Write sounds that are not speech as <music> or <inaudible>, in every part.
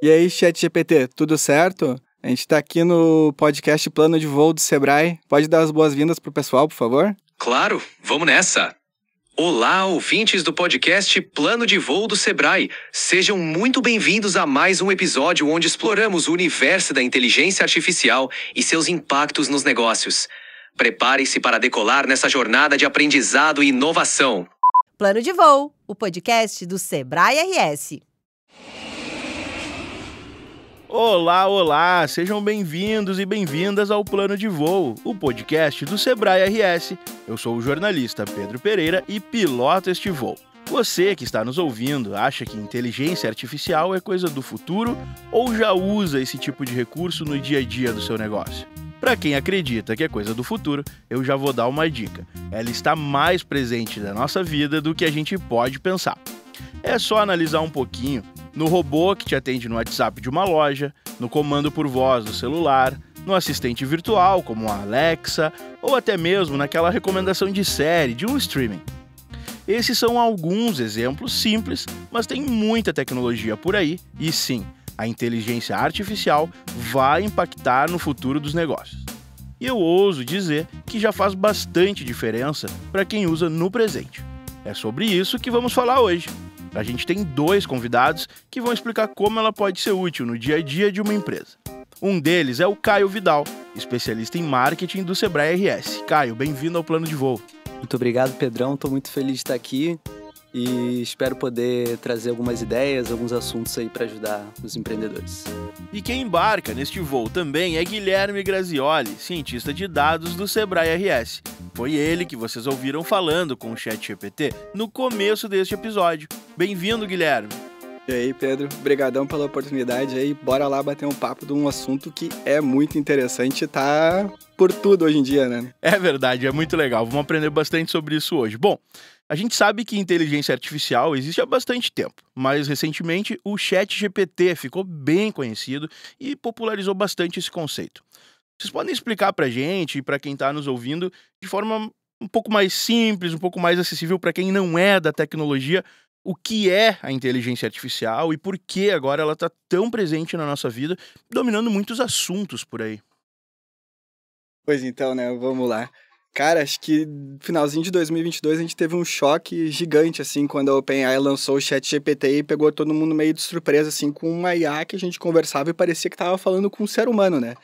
E aí, ChatGPT, tudo certo? A gente está aqui no podcast Plano de Voo do Sebrae. Pode dar as boas-vindas para o pessoal, por favor? Claro, vamos nessa! Olá, ouvintes do podcast Plano de Voo do Sebrae. Sejam muito bem-vindos a mais um episódio onde exploramos o universo da inteligência artificial e seus impactos nos negócios. Prepare-se para decolar nessa jornada de aprendizado e inovação. Plano de Voo, o podcast do Sebrae RS. Olá, olá! Sejam bem-vindos e bem-vindas ao Plano de Voo, o podcast do Sebrae RS. Eu sou o jornalista Pedro Pereira e piloto este voo. Você que está nos ouvindo acha que inteligência artificial é coisa do futuro ou já usa esse tipo de recurso no dia a dia do seu negócio? Para quem acredita que é coisa do futuro, eu já vou dar uma dica. Ela está mais presente na nossa vida do que a gente pode pensar. É só analisar um pouquinho no robô que te atende no WhatsApp de uma loja, no comando por voz do celular, no assistente virtual como a Alexa ou até mesmo naquela recomendação de série de um streaming. Esses são alguns exemplos simples, mas tem muita tecnologia por aí e sim, a inteligência artificial vai impactar no futuro dos negócios. E eu ouso dizer que já faz bastante diferença para quem usa no presente. É sobre isso que vamos falar hoje. A gente tem dois convidados que vão explicar como ela pode ser útil no dia a dia de uma empresa. Um deles é o Caio Vidal, especialista em marketing do Sebrae RS. Caio, bem-vindo ao Plano de Voo. Muito obrigado, Pedrão. Estou muito feliz de estar aqui e espero poder trazer algumas ideias, alguns assuntos aí para ajudar os empreendedores. E quem embarca neste voo também é Guilherme Grazioli, cientista de dados do Sebrae RS. Foi ele que vocês ouviram falando com o ChatGPT no começo deste episódio. Bem-vindo, Guilherme. E aí, Pedro, brigadão pela oportunidade aí. Bora lá bater um papo de um assunto que é muito interessante e tá por tudo hoje em dia, né? É verdade, é muito legal. Vamos aprender bastante sobre isso hoje. Bom, a gente sabe que inteligência artificial existe há bastante tempo, mas recentemente o chat GPT ficou bem conhecido e popularizou bastante esse conceito. Vocês podem explicar para a gente e para quem está nos ouvindo de forma um pouco mais simples, um pouco mais acessível para quem não é da tecnologia, o que é a inteligência artificial e por que agora ela está tão presente na nossa vida, dominando muitos assuntos por aí. Pois então, né? Vamos lá. Cara, acho que finalzinho de 2022 a gente teve um choque gigante, assim, quando a OpenAI lançou o chat GPT e pegou todo mundo meio de surpresa, assim, com uma IA que a gente conversava e parecia que tava falando com um ser humano, né?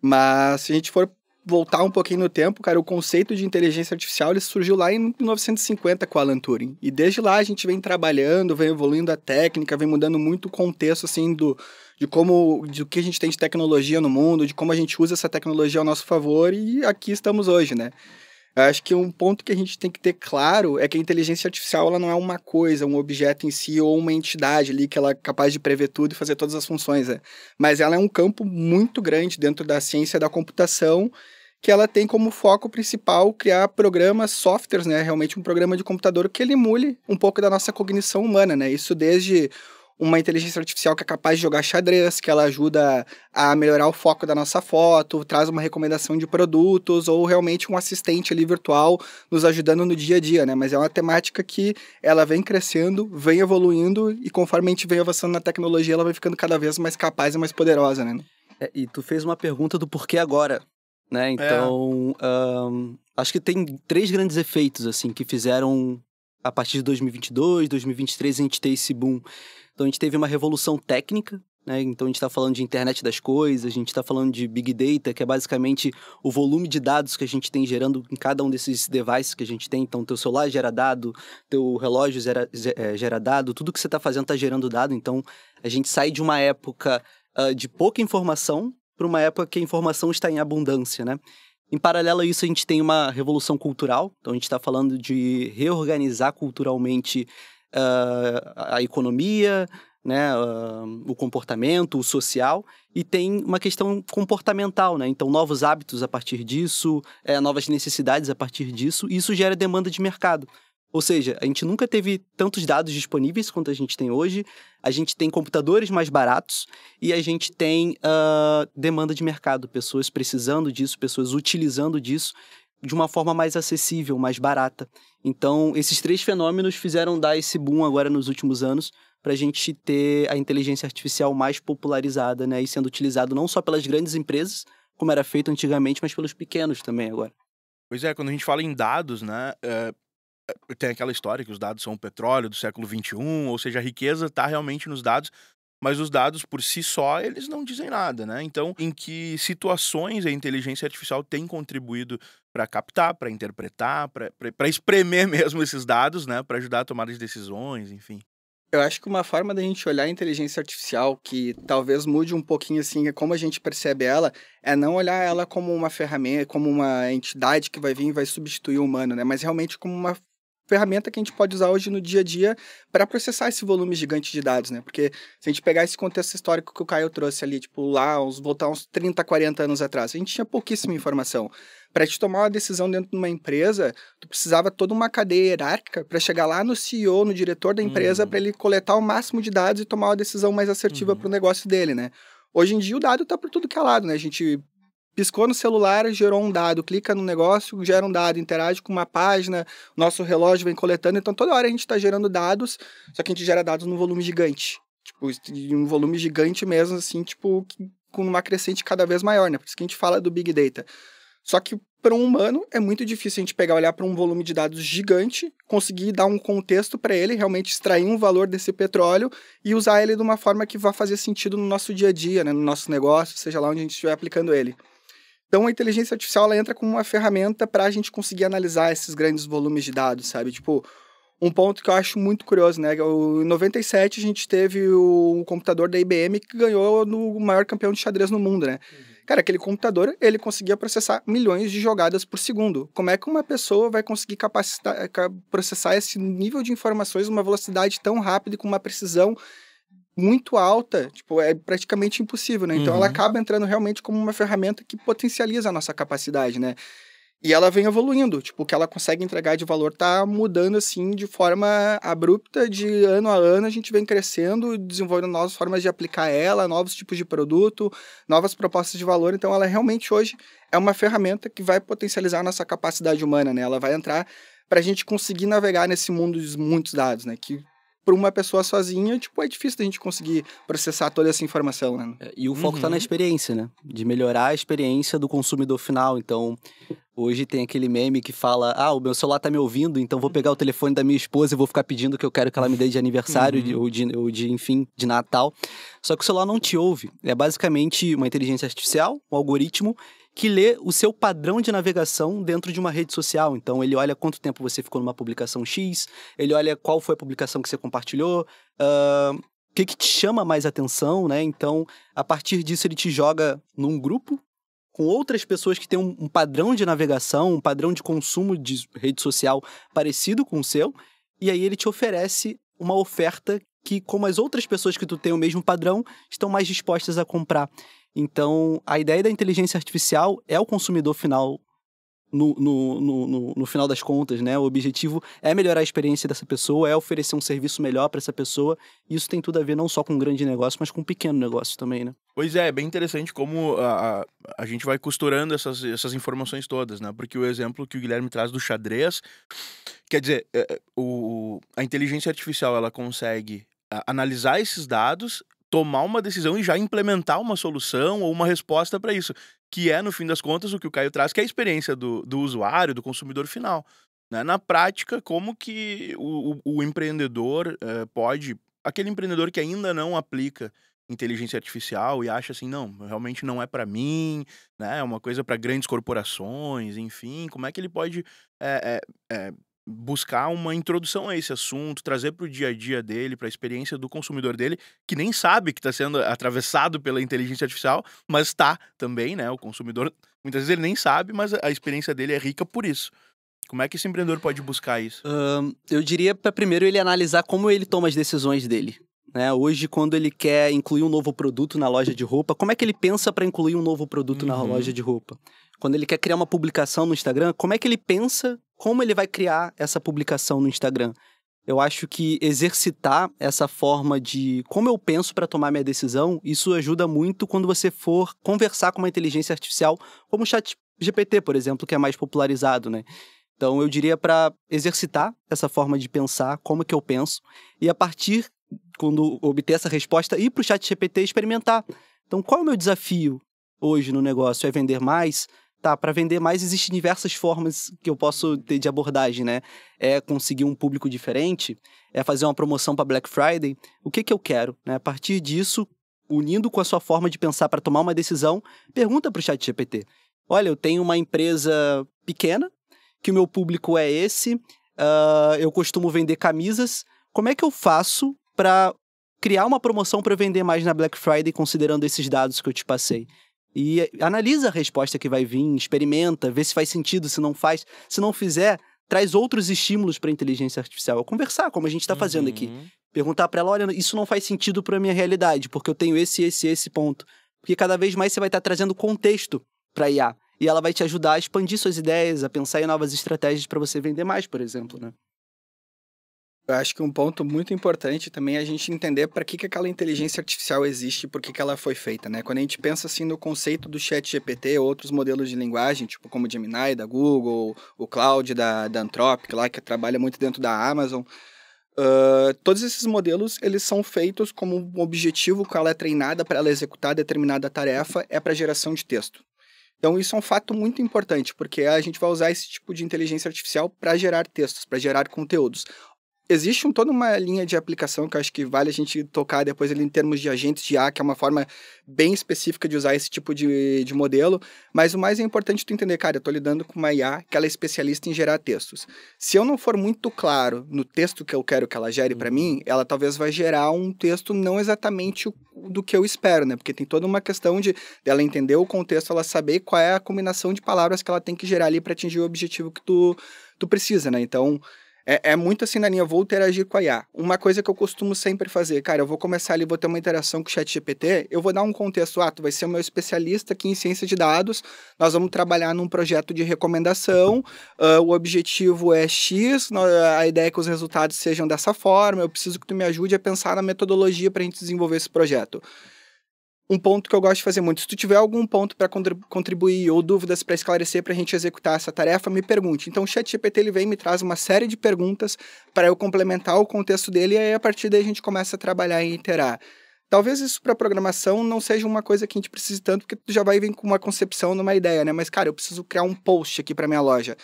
Mas se a gente for voltar um pouquinho no tempo, cara, o conceito de inteligência artificial ele surgiu lá em 1950 com Alan Turing. E desde lá a gente vem trabalhando, vem evoluindo a técnica, vem mudando muito o contexto, assim, do de como, de o que a gente tem de tecnologia no mundo, de como a gente usa essa tecnologia ao nosso favor e aqui estamos hoje, né? Acho que um ponto que a gente tem que ter claro é que a inteligência artificial ela não é uma coisa, um objeto em si ou uma entidade ali que ela é capaz de prever tudo e fazer todas as funções, né? mas ela é um campo muito grande dentro da ciência da computação que ela tem como foco principal criar programas, softwares, né? Realmente um programa de computador que ele emule um pouco da nossa cognição humana, né? Isso desde uma inteligência artificial que é capaz de jogar xadrez, que ela ajuda a melhorar o foco da nossa foto, traz uma recomendação de produtos, ou realmente um assistente ali virtual nos ajudando no dia a dia, né? Mas é uma temática que ela vem crescendo, vem evoluindo, e conforme a gente vem avançando na tecnologia, ela vai ficando cada vez mais capaz e mais poderosa, né? É, e tu fez uma pergunta do porquê agora, né? É. Então, é. um, acho que tem três grandes efeitos, assim, que fizeram a partir de 2022, 2023, a gente tem esse boom. Então, a gente teve uma revolução técnica, né? Então, a gente está falando de internet das coisas, a gente está falando de Big Data, que é basicamente o volume de dados que a gente tem gerando em cada um desses devices que a gente tem. Então, teu celular gera dado, teu relógio gera, eh, gera dado, tudo que você está fazendo está gerando dado. Então, a gente sai de uma época uh, de pouca informação para uma época que a informação está em abundância, né? Em paralelo a isso, a gente tem uma revolução cultural. Então, a gente está falando de reorganizar culturalmente uh, a economia, né, uh, o comportamento, o social, e tem uma questão comportamental, né? Então, novos hábitos a partir disso, é, novas necessidades a partir disso, e isso gera demanda de mercado. Ou seja, a gente nunca teve tantos dados disponíveis quanto a gente tem hoje, a gente tem computadores mais baratos e a gente tem uh, demanda de mercado, pessoas precisando disso, pessoas utilizando disso de uma forma mais acessível, mais barata. Então, esses três fenômenos fizeram dar esse boom agora nos últimos anos para a gente ter a inteligência artificial mais popularizada né, e sendo utilizado não só pelas grandes empresas, como era feito antigamente, mas pelos pequenos também agora. Pois é, quando a gente fala em dados, né, eh, eh, tem aquela história que os dados são o petróleo do século XXI, ou seja, a riqueza está realmente nos dados, mas os dados por si só, eles não dizem nada, né? Então, em que situações a inteligência artificial tem contribuído para captar, para interpretar, para espremer <laughs> mesmo esses dados, né? Para ajudar a tomar as decisões, enfim. Eu acho que uma forma da gente olhar a inteligência artificial que talvez mude um pouquinho assim é como a gente percebe ela é não olhar ela como uma ferramenta, como uma entidade que vai vir e vai substituir o humano, né? Mas realmente como uma ferramenta que a gente pode usar hoje no dia a dia para processar esse volume gigante de dados, né? Porque se a gente pegar esse contexto histórico que o Caio trouxe ali, tipo, lá, uns, voltar uns 30, 40 anos atrás, a gente tinha pouquíssima informação. Para te tomar uma decisão dentro de uma empresa, tu precisava toda uma cadeia hierárquica para chegar lá no CEO, no diretor da empresa, uhum. para ele coletar o máximo de dados e tomar uma decisão mais assertiva uhum. para o negócio dele, né? Hoje em dia o dado está por tudo que é lado, né? A gente piscou no celular, gerou um dado, clica no negócio, gera um dado, interage com uma página, nosso relógio vem coletando, então toda hora a gente está gerando dados, só que a gente gera dados num volume gigante. Tipo, um volume gigante mesmo, assim, tipo, com uma crescente cada vez maior, né? Por isso que a gente fala do Big Data. Só que para um humano é muito difícil a gente pegar, olhar para um volume de dados gigante, conseguir dar um contexto para ele, realmente extrair um valor desse petróleo e usar ele de uma forma que vá fazer sentido no nosso dia a dia, né? no nosso negócio, seja lá onde a gente estiver aplicando ele. Então a inteligência artificial ela entra como uma ferramenta para a gente conseguir analisar esses grandes volumes de dados, sabe? Tipo, um ponto que eu acho muito curioso, né? Em 97 a gente teve o computador da IBM que ganhou no maior campeão de xadrez no mundo, né? Uhum. Cara, aquele computador, ele conseguia processar milhões de jogadas por segundo. Como é que uma pessoa vai conseguir capacitar, processar esse nível de informações numa velocidade tão rápida e com uma precisão muito alta, tipo, é praticamente impossível, né? Então uhum. ela acaba entrando realmente como uma ferramenta que potencializa a nossa capacidade, né? E ela vem evoluindo, tipo, o que ela consegue entregar de valor tá mudando assim de forma abrupta, de ano a ano a gente vem crescendo, desenvolvendo novas formas de aplicar ela, novos tipos de produto, novas propostas de valor, então ela realmente hoje é uma ferramenta que vai potencializar a nossa capacidade humana, né? Ela vai entrar para a gente conseguir navegar nesse mundo de muitos dados, né? Que para uma pessoa sozinha, tipo, é difícil a gente conseguir processar toda essa informação, né? É, e o foco está na uhum. experiência, né? De melhorar a experiência do consumidor final. Então, hoje tem aquele meme que fala: "Ah, o meu celular tá me ouvindo, então vou pegar o telefone da minha esposa e vou ficar pedindo que eu quero que ela me dê de aniversário uhum. ou, de, ou de, enfim, de Natal". Só que o celular não te ouve. É basicamente uma inteligência artificial, um algoritmo que lê o seu padrão de navegação dentro de uma rede social. Então, ele olha quanto tempo você ficou numa publicação X, ele olha qual foi a publicação que você compartilhou, o que, que te chama mais atenção, né? Então, a partir disso, ele te joga num grupo com outras pessoas que têm um, um padrão de navegação, um padrão de consumo de rede social parecido com o seu, e aí ele te oferece uma oferta que, como as outras pessoas que tu tem o mesmo padrão, estão mais dispostas a comprar. Então, a ideia da inteligência artificial é o consumidor final no, no, no, no, final das contas, né? O objetivo é melhorar a experiência dessa pessoa, é oferecer um serviço melhor para essa pessoa. E isso tem tudo a ver não só com um grande negócio, mas com um pequeno negócio também, né? Pois é, é bem interessante como a, a, a gente vai costurando essas, essas informações todas, né? Porque o exemplo que o Guilherme traz do xadrez, quer dizer, é, é, o, a inteligência artificial ela consegue analisar esses dados tomar uma decisão e já implementar uma solução ou uma resposta para isso, que é, no fim das contas, o que o Caio traz, que é a experiência do, do usuário, do consumidor final. Né? Na prática, como que o, o, o empreendedor eh, pode, aquele empreendedor que ainda não aplica inteligência artificial e acha assim, não, realmente não é para mim, né? é uma coisa para grandes corporações, enfim, como é que ele pode é, é, é, buscar uma introdução a esse assunto, trazer para o dia a dia dele, para a experiência do consumidor dele, que nem sabe que está sendo atravessado pela inteligência artificial, mas está também, né? O consumidor, muitas vezes ele nem sabe, mas a experiência dele é rica por isso. Como é que esse empreendedor pode buscar isso? eu diria para primeiro ele analisar como ele toma as decisões dele. Né? Hoje, quando ele quer incluir um novo produto na loja de roupa, como é que ele pensa para incluir um novo produto uhum. na loja de roupa? Quando ele quer criar uma publicação no Instagram, como é que ele pensa como ele vai criar essa publicação no Instagram. Eu acho que exercitar essa forma de como eu penso para tomar minha decisão, isso ajuda muito quando você for conversar com uma inteligência artificial, como o Chat GPT, por exemplo, que é mais popularizado, né? Então eu diria para exercitar essa forma de pensar, como que eu penso, e a partir quando obter essa resposta, ir para o Chat GPT experimentar. Então qual é o meu desafio hoje no negócio? É vender mais? tá, para vender mais existem diversas formas que eu posso ter de abordagem, né? É conseguir um público diferente, é fazer uma promoção para Black Friday. O que que eu quero, né? A partir disso, unindo com a sua forma de pensar para tomar uma decisão, pergunta para o chat GPT. Olha, eu tenho uma empresa pequena, que o meu público é esse, uh, eu costumo vender camisas. Como é que eu faço para criar uma promoção para vender mais na Black Friday, considerando esses dados que eu te passei? e analisa a resposta que vai vir, experimenta, vê se faz sentido, se não faz. Se não fizer, traz outros estímulos para a inteligência artificial. É conversar, como a gente está uhum. fazendo aqui. Uhum. Perguntar para ela: olha, isso não faz sentido para a minha realidade, porque eu tenho esse, esse, esse ponto. Porque cada vez mais você vai estar tá trazendo contexto para a IA. E ela vai te ajudar a expandir suas ideias, a pensar em novas estratégias para você vender mais, por exemplo, né? Eu acho que um ponto muito importante também é a gente entender para que, que aquela inteligência artificial existe, e por que, que ela foi feita, né? Quando a gente pensa assim no conceito do chat GPT outros modelos de linguagem, tipo como o Gemini da Google, o Cloud da, da Anthropic lá, que trabalha muito dentro da Amazon, uh, todos esses modelos, eles são feitos como um objetivo que ela é treinada para ela executar determinada tarefa, é para geração de texto. Então, isso é um fato muito importante, porque a gente vai usar esse tipo de inteligência artificial para gerar textos, para gerar conteúdos existe um, toda uma linha de aplicação que eu acho que vale a gente tocar depois ali em termos de agentes de A, que é uma forma bem específica de usar esse tipo de, de modelo, mas o mais importante tu entender, cara, eu estou lidando com uma IA que ela é especialista em gerar textos. Se eu não for muito claro no texto que eu quero que ela gere para uhum. mim, ela talvez vai gerar um texto não exatamente do que eu espero, né? Porque tem toda uma questão de ela entender o contexto, ela saber qual é a combinação de palavras que ela tem que gerar ali para atingir o objetivo que tu, tu precisa, né? Então, é, é muito assim na linha, vou interagir com a IA. Uma coisa que eu costumo sempre fazer, cara, eu vou começar ali, vou ter uma interação com o chat GPT, eu vou dar um contexto, ah, tu vai ser o meu especialista aqui em ciência de dados, nós vamos trabalhar num projeto de recomendação, uh, o objetivo é X, a ideia é que os resultados sejam dessa forma, eu preciso que tu me ajude a pensar na metodologia para a gente desenvolver esse projeto um ponto que eu gosto de fazer muito. Se tu tiver algum ponto para contribuir ou dúvidas para esclarecer para a gente executar essa tarefa, me pergunte. Então o ChatGPT ele vem e me traz uma série de perguntas para eu complementar o contexto dele e aí a partir daí a gente começa a trabalhar e iterar. Talvez isso para programação não seja uma coisa que a gente precise tanto, porque tu já vai vir com uma concepção, numa ideia, né? Mas cara, eu preciso criar um post aqui para minha loja.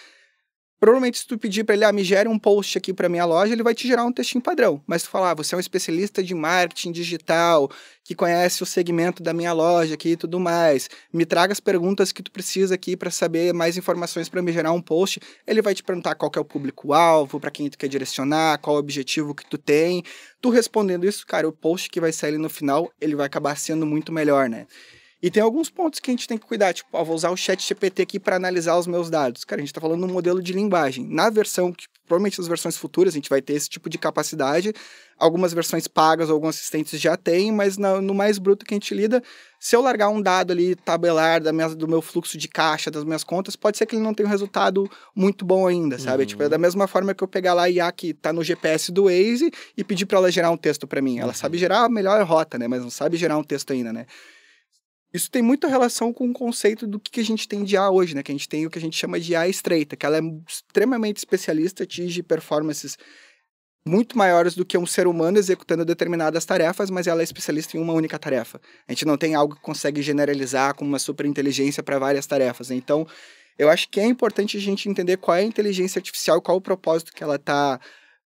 Provavelmente, se tu pedir para ele, ah, me gere um post aqui para minha loja, ele vai te gerar um textinho padrão. Mas tu falar, ah, você é um especialista de marketing digital, que conhece o segmento da minha loja aqui e tudo mais, me traga as perguntas que tu precisa aqui para saber mais informações para me gerar um post. Ele vai te perguntar qual é o público-alvo, para quem tu quer direcionar, qual o objetivo que tu tem. Tu respondendo isso, cara, o post que vai sair no final, ele vai acabar sendo muito melhor, né? E tem alguns pontos que a gente tem que cuidar, tipo, ó, vou usar o chat GPT aqui para analisar os meus dados. Cara, a gente está falando de um modelo de linguagem. Na versão, que provavelmente nas versões futuras a gente vai ter esse tipo de capacidade, algumas versões pagas, ou alguns assistentes já têm, mas no mais bruto que a gente lida, se eu largar um dado ali tabelar da minha, do meu fluxo de caixa, das minhas contas, pode ser que ele não tenha um resultado muito bom ainda, sabe? Uhum. Tipo, é da mesma forma que eu pegar lá a IA que tá no GPS do Waze e pedir para ela gerar um texto para mim. Ela uhum. sabe gerar a melhor rota, né? Mas não sabe gerar um texto ainda, né? Isso tem muita relação com o conceito do que a gente tem de A hoje, né? Que a gente tem o que a gente chama de A estreita, que ela é extremamente especialista, atinge performances muito maiores do que um ser humano executando determinadas tarefas, mas ela é especialista em uma única tarefa. A gente não tem algo que consegue generalizar com uma superinteligência para várias tarefas. Né? Então, eu acho que é importante a gente entender qual é a inteligência artificial, qual o propósito que ela está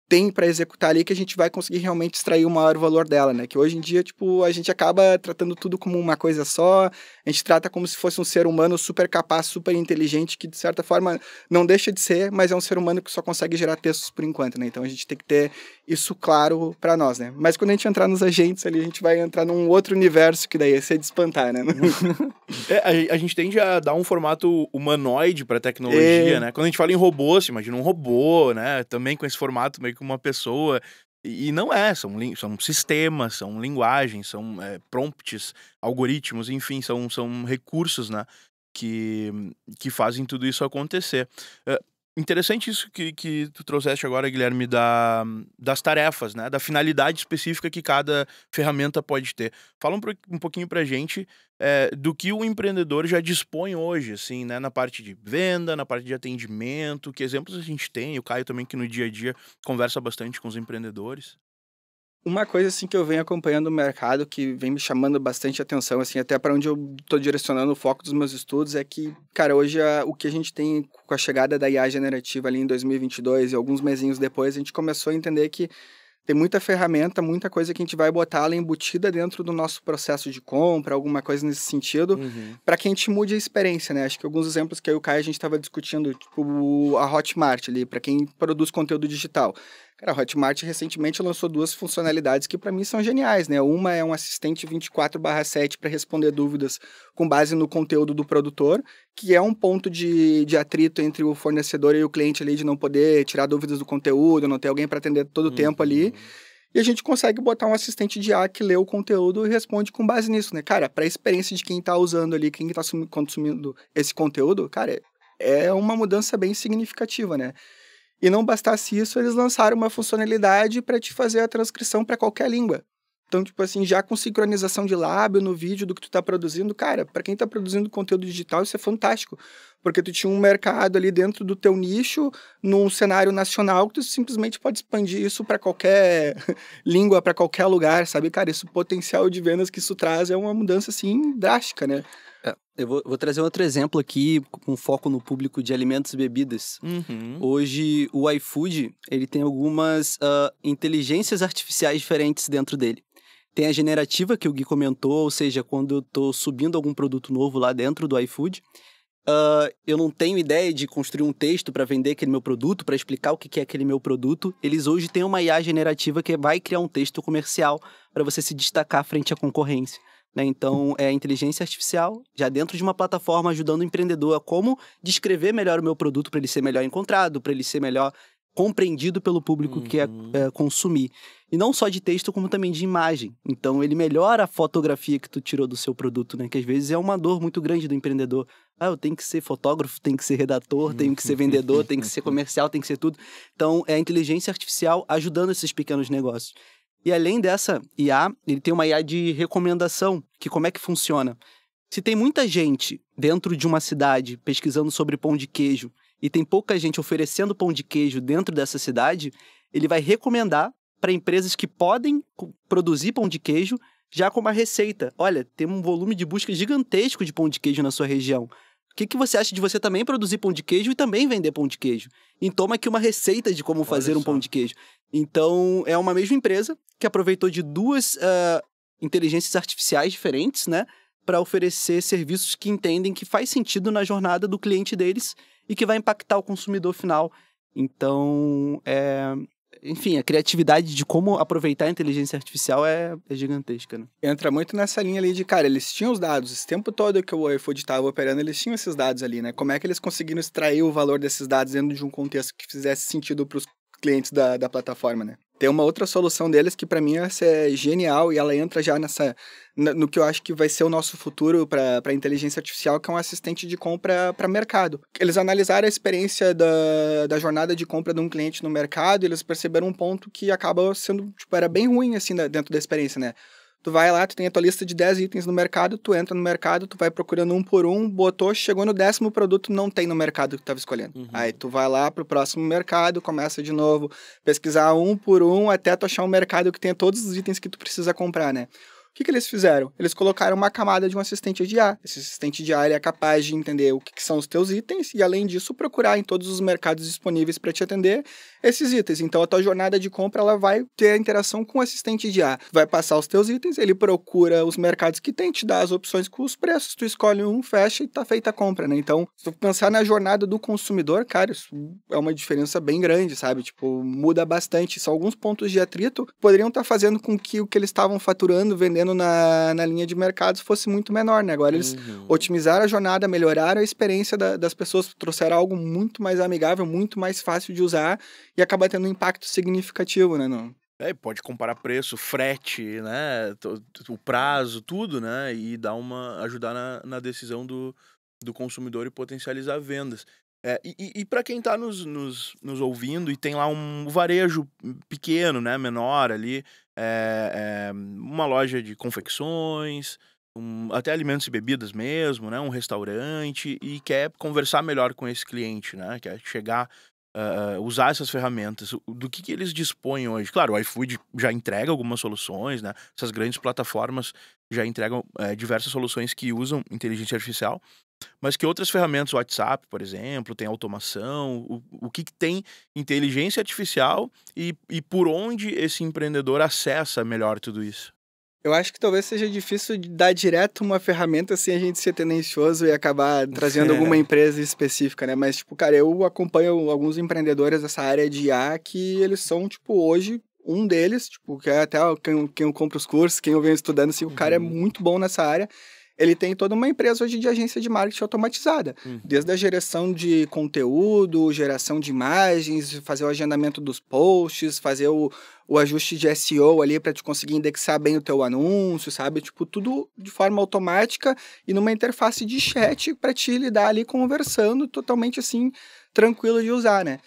tem para executar ali que a gente vai conseguir realmente extrair o maior valor dela, né? Que hoje em dia, tipo, a gente acaba tratando tudo como uma coisa só, a gente trata como se fosse um ser humano super capaz, super inteligente, que de certa forma não deixa de ser, mas é um ser humano que só consegue gerar textos por enquanto, né? Então a gente tem que ter isso claro para nós, né? Mas quando a gente entrar nos agentes ali, a gente vai entrar num outro universo que daí é ser de espantar, né? <laughs> é, a, a, gente tende a dar um formato humanoide para tecnologia, é. né? Quando a gente fala em robô, se imagina um robô, né? Também com esse formato meio com uma pessoa. E não é, são, são sistemas, são linguagens, são é, prompts, algoritmos, enfim, são, são recursos, né? Que, que fazem tudo isso acontecer. Interessante isso que, que tu trouxeste agora, Guilherme, da, das tarefas, né? Da finalidade específica que cada ferramenta pode ter. Fala um, um pouquinho pra gente é, do que o empreendedor já dispõe hoje, assim, né? Na parte de venda, na parte de atendimento, que exemplos a gente tem. O Caio também, que no dia a dia conversa bastante com os empreendedores uma coisa assim que eu venho acompanhando o mercado que vem me chamando bastante atenção assim até para onde eu estou direcionando o foco dos meus estudos é que cara hoje a, o que a gente tem com a chegada da IA generativa ali em 2022 e alguns mesinhos depois a gente começou a entender que tem muita ferramenta, muita coisa que a gente vai botar ela embutida dentro do nosso processo de compra, alguma coisa nesse sentido, uhum. para que a gente mude a experiência, né? Acho que alguns exemplos que aí o Caio a gente estava discutindo, tipo a Hotmart ali, para quem produz conteúdo digital. Cara, a Hotmart recentemente lançou duas funcionalidades que para mim são geniais, né? Uma é um assistente 24/7 para responder dúvidas com base no conteúdo do produtor, que é um ponto de, de atrito entre o fornecedor e o cliente ali de não poder tirar dúvidas do conteúdo, não ter alguém para atender todo o uhum. tempo ali. Uhum. E a gente consegue botar um assistente de IA que lê o conteúdo e responde com base nisso, né? Cara, para a experiência de quem está usando ali, quem está consumindo esse conteúdo, cara, é uma mudança bem significativa, né? E não bastasse isso, eles lançaram uma funcionalidade para te fazer a transcrição para qualquer língua. Então, tipo assim, já com sincronização de lábio no vídeo do que tu tá produzindo, cara, para quem tá produzindo conteúdo digital, isso é fantástico. Porque tu tinha um mercado ali dentro do teu nicho, num cenário nacional, que tu simplesmente pode expandir isso para qualquer <laughs> língua, para qualquer lugar, sabe? Cara, esse potencial de vendas que isso traz é uma mudança, assim, drástica, né? Eu vou, vou, trazer outro exemplo aqui com foco no público de alimentos e bebidas. Uhum. Hoje, o iFood, ele tem algumas uh, inteligências artificiais diferentes dentro dele. Tem a generativa que o Gui comentou, ou seja, quando eu estou subindo algum produto novo lá dentro do iFood, uh, eu não tenho ideia de construir um texto para vender aquele meu produto, para explicar o que é aquele meu produto. Eles hoje têm uma IA generativa que vai criar um texto comercial para você se destacar frente à concorrência. Né? Então, é inteligência artificial já dentro de uma plataforma ajudando o empreendedor a como descrever melhor o meu produto para ele ser melhor encontrado, para ele ser melhor compreendido pelo público uhum. que é, uhum. é, consumir. E não só de texto, como também de imagem. Então, ele melhora a fotografia que tu tirou do seu produto, né? Que às vezes é uma dor muito grande do empreendedor. Ah, eu tenho que ser fotógrafo, tenho que ser redator, tenho que ser vendedor, tenho que ser <laughs> comercial, tenho que ser tudo. Então, é a inteligência artificial ajudando esses pequenos negócios. E além dessa IA, ele tem uma IA de recomendação, que como é que funciona? Se tem muita gente dentro de uma cidade pesquisando sobre pão de queijo e tem pouca gente oferecendo pão de queijo dentro dessa cidade, ele vai recomendar para empresas que podem produzir pão de queijo já com uma receita. Olha, tem um volume de busca gigantesco de pão de queijo na sua região. O que, que você acha de você também produzir pão de queijo e também vender pão de queijo? E então, toma aqui uma receita de como Olha fazer só. um pão de queijo. Então, é uma mesma empresa que aproveitou de duas uh, inteligências artificiais diferentes, né? Para oferecer serviços que entendem que faz sentido na jornada do cliente deles e que vai impactar o consumidor final. Então, é, enfim, a criatividade de como aproveitar a inteligência artificial é, é gigantesca, né? Entra muito nessa linha ali de, cara, eles tinham os dados, esse tempo todo que o iFood estava operando, eles tinham esses dados ali, né? Como é que eles conseguiram extrair o valor desses dados dentro de um contexto que fizesse sentido para os clientes da, da plataforma, né? Tem uma outra solução deles que para mim essa é genial e ela entra já nessa no que eu acho que vai ser o nosso futuro para a inteligência artificial, que é um assistente de compra para mercado. Eles analisaram a experiência da, da jornada de compra de um cliente no mercado e eles perceberam um ponto que acaba sendo, tipo, era bem ruim, assim, dentro da experiência, né? Tu vai lá, tu tem a tua lista de 10 itens no mercado, tu entra no mercado, tu vai procurando um por um, botou, chegou no décimo produto, não tem no mercado que tu estava escolhendo. Uhum. Aí tu vai lá pro próximo mercado, começa de novo, pesquisar um por um até tu achar um mercado que tenha todos os itens que tu precisa comprar, né? que, que eles fizeram? Eles colocaram uma camada de um assistente de IA. Esse assistente de IA é capaz de entender o que, que, são os teus itens e, além disso, procurar em todos os mercados disponíveis para te atender esses itens. Então, a tua jornada de compra ela vai ter a interação com o assistente de IA. Vai passar os teus itens, ele procura os mercados que tem, te dá as opções com os preços, tu escolhe um, fecha e tá feita a compra, né? Então, se tu pensar na jornada do consumidor, cara, isso é uma diferença bem grande, sabe? Tipo, muda bastante. São alguns pontos de atrito poderiam estar tá fazendo com que o que eles estavam faturando, vendendo vendendo na, na linha de mercados fosse muito menor, né? Agora eles uhum. otimizaram a jornada, melhoraram a experiência da, das pessoas, trouxeram algo muito mais amigável, muito mais fácil de usar e acaba tendo um impacto significativo, né? No... É, pode comparar preço, frete, né, o prazo, tudo, né, e dar uma ajudar na, na decisão do, do consumidor e potencializar vendas. É, e, e para quem está nos, nos, nos, ouvindo e tem lá um varejo pequeno, né, menor ali, é, é, uma loja de confecções, um, até alimentos e bebidas mesmo, né? Um restaurante e quer conversar melhor com esse cliente, né? Quer chegar Uh, usar essas ferramentas, do que, que eles dispõem hoje? Claro, o iFood já entrega algumas soluções, né? Essas grandes plataformas já entregam diversas soluções que usam inteligência artificial, mas que outras ferramentas, o WhatsApp, por exemplo, tem automação, o, o que, que tem inteligência artificial e, e por onde esse empreendedor acessa melhor tudo isso? Eu acho que talvez seja difícil dar direto uma ferramenta sem a gente ser tendencioso e acabar trazendo é. alguma <laughs> empresa específica, né? Mas, tipo, cara, eu acompanho alguns empreendedores dessa área de IA que eles são, tipo, hoje um deles, tipo, que é até quem, quem compro os cursos, quem eu venho estudando, assim, o cara é uhum. muito bom nessa área ele tem toda uma empresa hoje de agência de marketing automatizada, uhum. desde a geração de conteúdo, geração de imagens, fazer o agendamento dos posts, fazer o, o ajuste de SEO ali para te conseguir indexar bem o teu anúncio, sabe? Tipo, tudo de forma automática e numa interface de chat para te lidar ali conversando, totalmente assim, tranquilo de usar, né?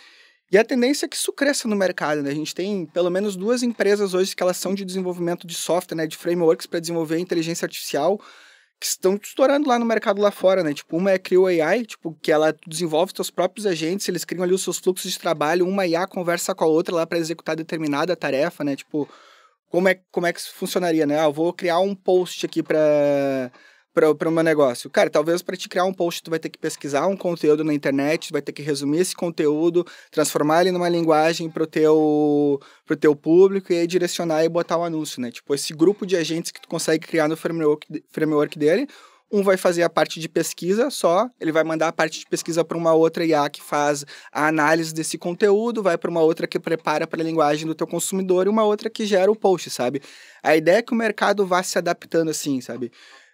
E a tendência é que isso cresça no mercado, né? A gente tem pelo menos duas empresas hoje que elas são de desenvolvimento de software, né? De frameworks para desenvolver inteligência artificial que estão estourando lá no mercado lá fora, né? Tipo, uma é Crio AI, tipo, que ela desenvolve seus próprios agentes, eles criam ali os seus fluxos de trabalho, uma IA conversa com a outra lá para executar determinada tarefa, né? Tipo, como é, como é que funcionaria, né? Ah, eu vou criar um post aqui para para o meu negócio? Cara, talvez para te criar um post, tu vai ter que pesquisar um conteúdo na internet, vai ter que resumir esse conteúdo, transformar ele numa linguagem para o teu, pro teu público e aí direcionar e botar o um anúncio, né? Tipo, esse grupo de agentes que tu consegue criar no framework, framework dele, um vai fazer a parte de pesquisa só, ele vai mandar a parte de pesquisa para uma outra IA que faz a análise desse conteúdo, vai para uma outra que prepara para a linguagem do teu consumidor e uma outra que gera o post, sabe? A ideia é que o mercado vá se adaptando assim, sabe?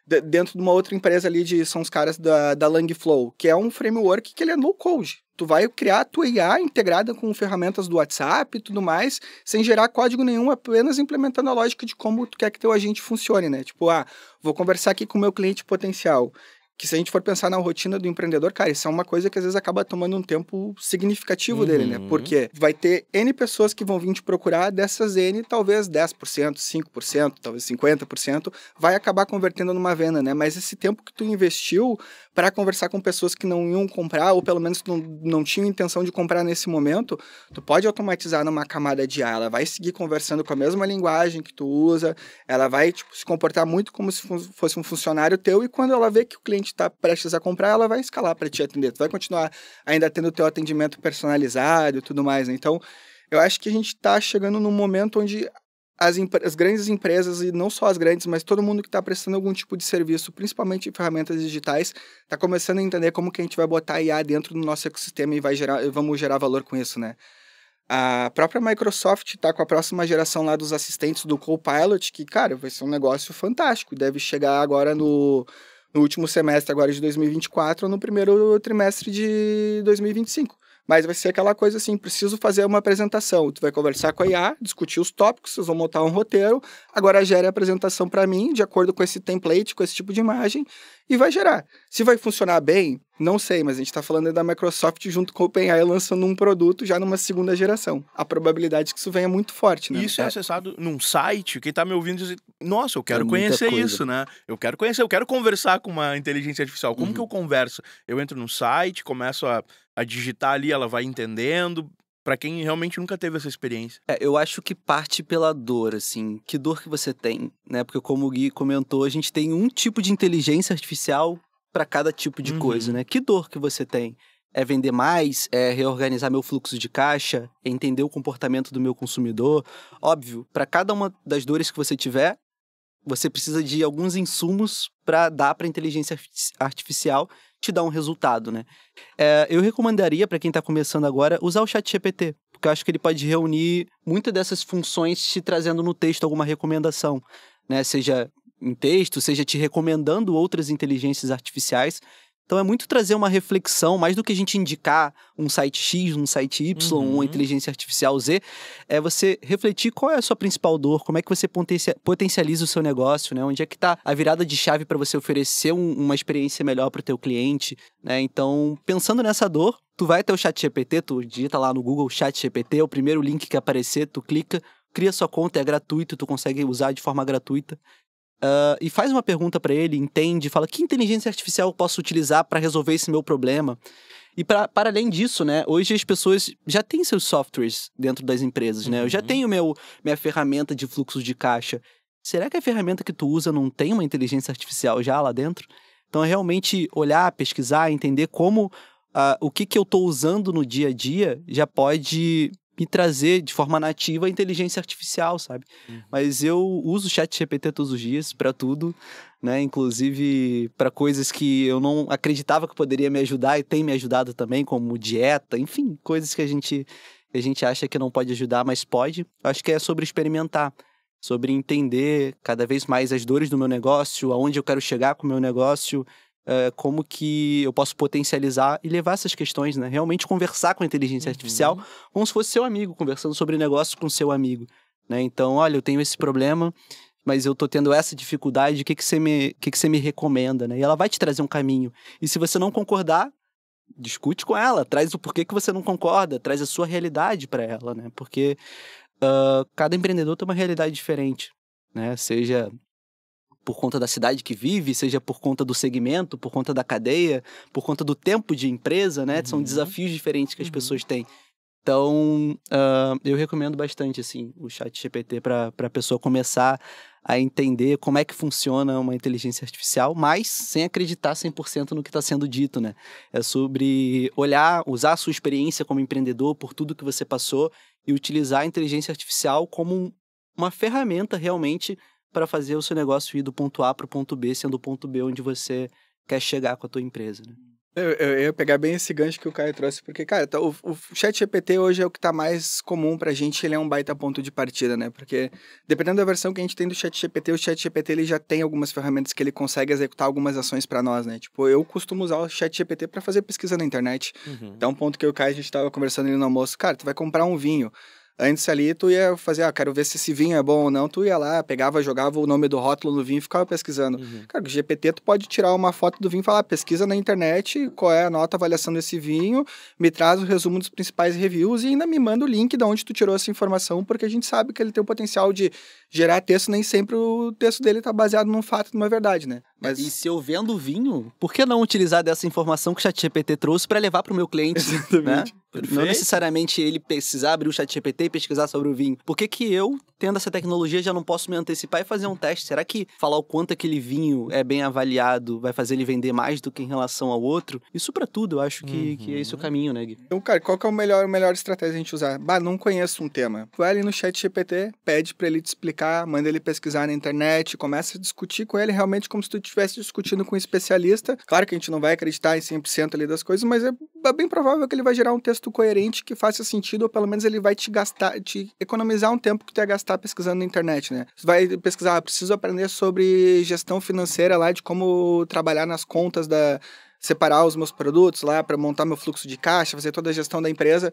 dentro de uma outra empresa ali de são os caras da, da Langflow, que é um framework que ele é low code. Tu vai criar a tua IA integrada com ferramentas do WhatsApp e tudo mais, sem gerar código nenhum, apenas implementando a lógica de como tu quer que teu agente funcione, né? Tipo, ah, vou conversar aqui com o meu cliente potencial que se a gente for pensar na rotina do empreendedor, cara, isso é uma coisa que às vezes acaba tomando um tempo significativo uhum. dele, né? Uhum. Porque vai ter N pessoas que vão vir te procurar, dessas N, talvez 10%, 5%, talvez 50%, vai acabar convertendo numa venda, né? Mas esse tempo que tu investiu para conversar com pessoas que não iam comprar, ou pelo menos não, não tinham intenção de comprar nesse momento, tu pode automatizar numa camada de A. Ela vai seguir conversando com a mesma linguagem que tu usa, ela vai tipo, se comportar muito como se fosse um funcionário teu, e quando ela vê que o cliente cliente está prestes a comprar, ela vai escalar para te atender. Tu vai continuar ainda tendo o teu atendimento personalizado e tudo mais, né? Então, eu acho que a gente está chegando num momento onde as, as, grandes empresas, e não só as grandes, mas todo mundo que está prestando algum tipo de serviço, principalmente ferramentas digitais, está começando a entender como que a gente vai botar IA dentro do nosso ecossistema e vai gerar, vamos gerar valor com isso, né? A própria Microsoft está com a próxima geração lá dos assistentes do Copilot, que, cara, vai ser um negócio fantástico. Deve chegar agora no, no último semestre agora de 2024 ou no primeiro trimestre de 2025. Mas vai ser aquela coisa assim, preciso fazer uma apresentação. Tu vai conversar com a IA, discutir os tópicos, vocês vão montar um roteiro. Agora gere a apresentação para mim, de acordo com esse template, com esse tipo de imagem, e vai gerar. Se vai funcionar bem, não sei, mas a gente está falando da Microsoft junto com a OpenAI lançando um produto já numa segunda geração. A probabilidade que isso venha é muito forte, né? Isso é, é acessado num site, quem está me ouvindo diz, nossa, eu quero é conhecer coisa. isso, né? Eu quero conhecer, eu quero conversar com uma inteligência artificial. Como uhum. que eu converso? Eu entro num site, começo a, a digitar ali, ela vai entendendo, para quem realmente nunca teve essa experiência. É, eu acho que parte pela dor, assim. Que dor que você tem, né? Porque como o Gui comentou, a gente tem um tipo de inteligência artificial para cada tipo de uhum. coisa, né? Que dor que você tem? É vender mais? É reorganizar meu fluxo de caixa? É entender o comportamento do meu consumidor? Óbvio, para cada uma das dores que você tiver, você precisa de alguns insumos para dar para a inteligência artificial te dar um resultado, né? É, eu recomendaria para quem está começando agora usar o chat GPT, porque eu acho que ele pode reunir muitas dessas funções te trazendo no texto alguma recomendação, né? Seja em texto, seja te recomendando outras inteligências artificiais. Então é muito trazer uma reflexão, mais do que a gente indicar um site X, um site Y, uhum. uma inteligência artificial Z, é você refletir qual é a sua principal dor, como é que você potencializa o seu negócio, né? Onde é que está a virada de chave para você oferecer um, uma experiência melhor para o teu cliente, né? Então, pensando nessa dor, tu vai até o chat GPT, tu digita lá no Google chat GPT, é o primeiro link que aparecer, tu clica, cria sua conta, é gratuito, tu consegue usar de forma gratuita uh, e faz uma pergunta para ele, entende, fala que inteligência artificial eu posso utilizar para resolver esse meu problema. E pra, para além disso, né, hoje as pessoas já têm seus softwares dentro das empresas, uhum. né? Eu já uhum. tenho meu, minha ferramenta de fluxo de caixa. Será que a ferramenta que tu usa não tem uma inteligência artificial já lá dentro? Então é realmente olhar, pesquisar, entender como uh, o que, que eu estou usando no dia a dia já pode me trazer de forma nativa a inteligência artificial, sabe? Uhum. Mas eu uso o chat GPT todos os dias para tudo, né? Inclusive para coisas que eu não acreditava que poderia me ajudar e tem me ajudado também, como dieta, enfim, coisas que a gente a gente acha que não pode ajudar, mas pode. Acho que é sobre experimentar, sobre entender cada vez mais as dores do meu negócio, aonde eu quero chegar com o meu negócio, é, como que eu posso potencializar e levar essas questões, né? Realmente conversar com a inteligência uhum. artificial como se fosse seu amigo, conversando sobre negócio com seu amigo, né? Então, olha, eu tenho esse problema, mas eu tô tendo essa dificuldade, o que que você me, que que você me recomenda, né? E ela vai te trazer um caminho. E se você não concordar, discute com ela, traz o porquê que você não concorda, traz a sua realidade para ela, né? Porque uh, cada empreendedor tem uma realidade diferente, né? Seja por conta da cidade que vive, seja por conta do segmento, por conta da cadeia, por conta do tempo de empresa, né? Uhum. São desafios diferentes que as uhum. pessoas têm. Então, uh, eu recomendo bastante, assim, o chat GPT para a pessoa começar a entender como é que funciona uma inteligência artificial, mas sem acreditar 100% no que está sendo dito, né? É sobre olhar, usar a sua experiência como empreendedor por tudo que você passou e utilizar a inteligência artificial como uma ferramenta realmente para fazer o seu negócio ir do ponto A para o ponto B, sendo o ponto B onde você quer chegar com a tua empresa, né? Eu, eu, ia pegar bem esse gancho que o Caio trouxe, porque, cara, tá, o, o chat GPT hoje é o que está mais comum para a gente, ele é um baita ponto de partida, né? Porque, dependendo da versão que a gente tem do chat GPT, o chat GPT ele já tem algumas ferramentas que ele consegue executar algumas ações para nós, né? Tipo, eu costumo usar o chat GPT para fazer pesquisa na internet. Uhum. Então, um ponto que o Caio, a gente estava conversando ali no almoço, cara, tu vai comprar um vinho, Antes ali, tu ia fazer, ah, quero ver se esse vinho é bom ou não. Tu ia lá, pegava, jogava o nome do rótulo no vinho e ficava pesquisando. Uhum. Cara, com o GPT, tu pode tirar uma foto do vinho e falar, ah, pesquisa na internet qual é a nota, avaliação desse vinho, me traz o resumo dos principais reviews e ainda me manda o link de onde tu tirou essa informação, porque a gente sabe que ele tem o potencial de gerar texto, nem sempre o texto dele tá baseado num fato, numa verdade, né? Mas... E se eu vendo vinho, por que não utilizar dessa informação que o ChatGPT trouxe para levar para o meu cliente? <laughs> Exatamente. Né? Perfeito. Não necessariamente ele precisar abrir o chat GPT e pesquisar sobre o vinho. Por que, que eu, tendo essa tecnologia, já não posso me antecipar e fazer um teste? Será que falar o quanto aquele vinho é bem avaliado vai fazer ele vender mais do que em relação ao outro? Isso para tudo, eu acho que, uhum. que é esse o uhum. caminho, né, Gui? Então, cara, qual que é o melhor, a melhor estratégia a gente usar? Bah, não conheço um tema. Vai ali no chat GPT, pede para ele te explicar, manda ele pesquisar na internet, começa a discutir com ele realmente como se tu estivesse discutindo com um especialista. Claro que a gente não vai acreditar em 100% ali das coisas, mas é, é bem provável que ele vai gerar um texto texto coerente que faça sentido, ou pelo menos ele vai te gastar, te economizar um tempo que tu ia gastar pesquisando na internet, né? Você vai pesquisar, ah, preciso aprender sobre gestão financeira lá, de como trabalhar nas contas da. separar os meus produtos lá para montar meu fluxo de caixa, fazer toda a gestão da empresa.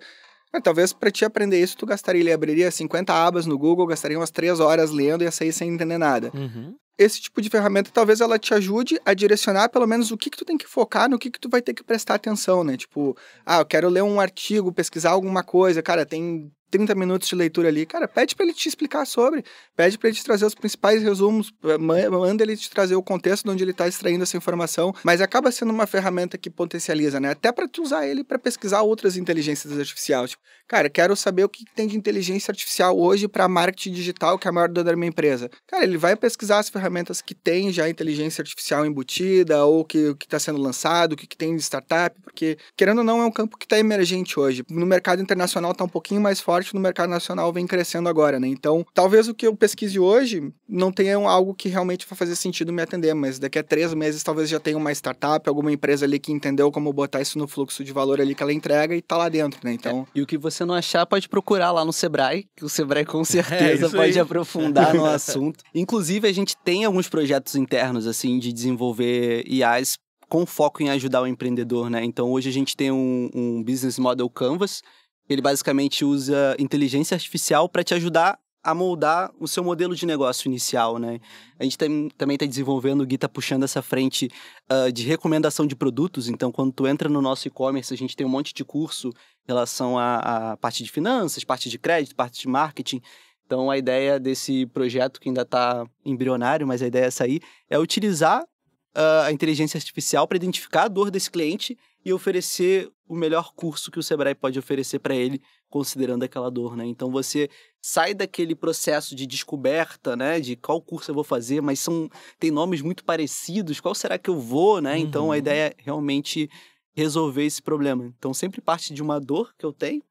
Ah, talvez para te aprender isso, tu gastaria, ele abriria 50 abas no Google, gastaria umas 3 horas lendo e ia sair sem entender nada. Uhum esse tipo de ferramenta talvez ela te ajude a direcionar pelo menos o que, que tu tem que focar, no que, que tu vai ter que prestar atenção, né? Tipo, ah, eu quero ler um artigo, pesquisar alguma coisa, cara, tem 30 minutos de leitura ali, cara, pede para ele te explicar sobre, pede para ele te trazer os principais resumos, eh, manda ele te trazer o contexto de onde ele está extraindo essa informação, mas acaba sendo uma ferramenta que potencializa, né? Até para tu usar ele para pesquisar outras inteligências artificiais. Tipo, cara, quero saber o que tem de inteligência artificial hoje para marketing digital, que é a maior dor da minha empresa. Cara, ele vai pesquisar as ferramentas que tem já inteligência artificial embutida ou que o que está sendo lançado, o que, que tem de startup, porque querendo ou não é um campo que está emergente hoje. No mercado internacional está um pouquinho mais forte forte no mercado nacional vem crescendo agora, né? Então, talvez o que eu pesquise hoje não tenha algo que realmente vai fazer sentido me atender, mas daqui a três meses talvez já tenha uma startup, alguma empresa ali que entendeu como botar isso no fluxo de valor ali que ela entrega e tá lá dentro, né? Então... É. E o que você não achar, pode procurar lá no Sebrae, que o Sebrae com <laughs> é, certeza é, pode aí. aprofundar no <laughs> assunto. Inclusive, a gente tem alguns projetos internos, assim, de desenvolver IAs com foco em ajudar o empreendedor, né? Então hoje a gente tem um, um business model canvas ele basicamente usa inteligência artificial para te ajudar a moldar o seu modelo de negócio inicial, né? A gente tem, também está desenvolvendo, o Gui está puxando essa frente uh, de recomendação de produtos. Então, quando tu entra no nosso e-commerce, a gente tem um monte de curso em relação à, à parte de finanças, parte de crédito, parte de marketing. Então, a ideia desse projeto, que ainda está embrionário, mas a ideia é sair, é utilizar uh, a inteligência artificial para identificar a dor desse cliente e oferecer o melhor curso que o Sebrae pode oferecer para ele, considerando aquela dor, né? Então você sai daquele processo de descoberta, né, de qual curso eu vou fazer, mas são tem nomes muito parecidos, qual será que eu vou, né? Uhum. Então a uhum. ideia é realmente resolver esse problema. Então sempre parte de uma dor que eu tenho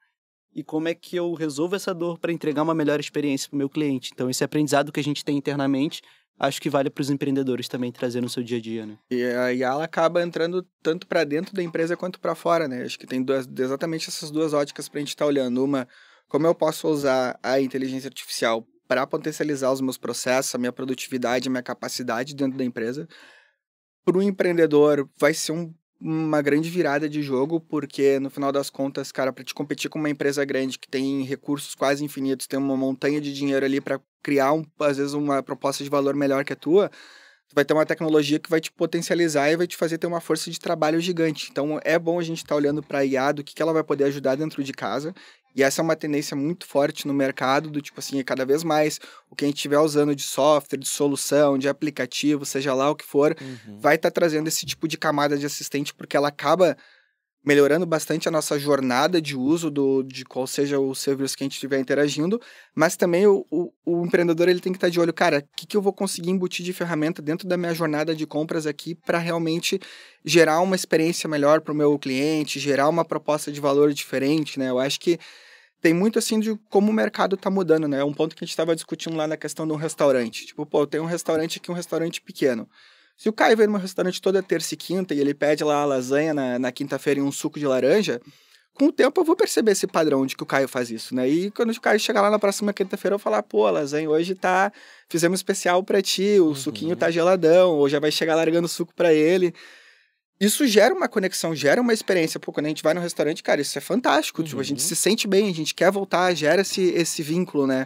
e como é que eu resolvo essa dor para entregar uma melhor experiência para o meu cliente. Então esse aprendizado que a gente tem internamente acho que vale para os empreendedores também trazer no seu dia a dia, né? E, a ela acaba entrando tanto para dentro da empresa quanto para fora, né? Acho que tem duas, exatamente essas duas óticas para a gente estar tá olhando. Uma, como eu posso usar a inteligência artificial para potencializar os meus processos, a minha produtividade, a minha capacidade dentro da empresa. Para o empreendedor, vai ser um uma grande virada de jogo, porque no final das contas, cara, para te competir com uma empresa grande que tem recursos quase infinitos, tem uma montanha de dinheiro ali para criar, um, às vezes, uma proposta de valor melhor que a tua, tu vai ter uma tecnologia que vai te potencializar e vai te fazer ter uma força de trabalho gigante. Então, é bom a gente estar tá olhando para a IA, do que, que ela vai poder ajudar dentro de casa e essa é uma tendência muito forte no mercado, do tipo assim, é cada vez mais o que a gente estiver usando de software, de solução, de aplicativo, seja lá o que for, uhum. vai estar tá trazendo esse tipo de camada de assistente, porque ela acaba melhorando bastante a nossa jornada de uso do, de qual seja o serviço que a gente estiver interagindo, mas também o, o, o, empreendedor ele tem que estar tá de olho, cara, o que, que eu vou conseguir embutir de ferramenta dentro da minha jornada de compras aqui para realmente gerar uma experiência melhor para o meu cliente, gerar uma proposta de valor diferente, né? Eu acho que tem muito assim de como o mercado está mudando, né? É um ponto que a gente estava discutindo lá na questão do restaurante. Tipo, pô, tem um restaurante aqui, um restaurante pequeno se o Caio vem num restaurante toda terça e quinta e ele pede lá a lasanha na, na quinta-feira e um suco de laranja, com o tempo eu vou perceber esse padrão de que o Caio faz isso, né? E quando o Caio chegar lá na próxima quinta-feira, eu vou falar, pô, lasanha, hoje tá. Fizemos especial pra ti, o uhum. suquinho tá geladão, ou já vai chegar largando suco pra ele. Isso gera uma conexão, gera uma experiência. Pô, quando a gente vai no restaurante, cara, isso é fantástico. Uhum. Tipo, a gente uhum. se sente bem, a gente quer voltar, gera esse, esse vínculo, né?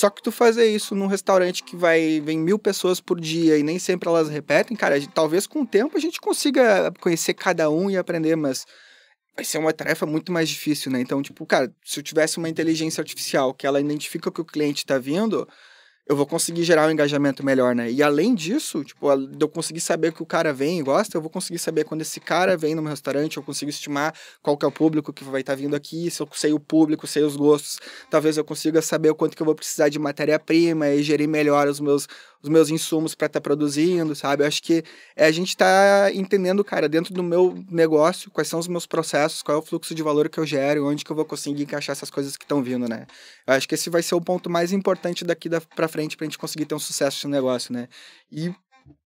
Só que tu fazer isso num restaurante que vai vem mil pessoas por dia e nem sempre elas repetem, cara, gente, talvez com o tempo a gente consiga conhecer cada um e aprender, mas vai ser uma tarefa muito mais difícil, né? Então, tipo, cara, se eu tivesse uma inteligência artificial que ela identifica que o cliente está vindo, eu vou conseguir gerar um engajamento melhor, né? E além disso, tipo, de eu conseguir saber que o cara vem e gosta, eu vou conseguir saber quando esse cara vem no meu restaurante, eu consigo estimar qual que é o público que vai estar tá vindo aqui, se eu sei o público, sei os gostos, talvez eu consiga saber o quanto que eu vou precisar de matéria-prima e gerir melhor os meus os meus insumos para estar tá produzindo, sabe? Eu acho que é a gente tá entendendo, cara, dentro do meu negócio, quais são os meus processos, qual é o fluxo de valor que eu gero, onde que eu vou conseguir encaixar essas coisas que estão vindo, né? Eu acho que esse vai ser o ponto mais importante daqui da, pra frente frente para a gente conseguir ter um sucesso nesse negócio, né? E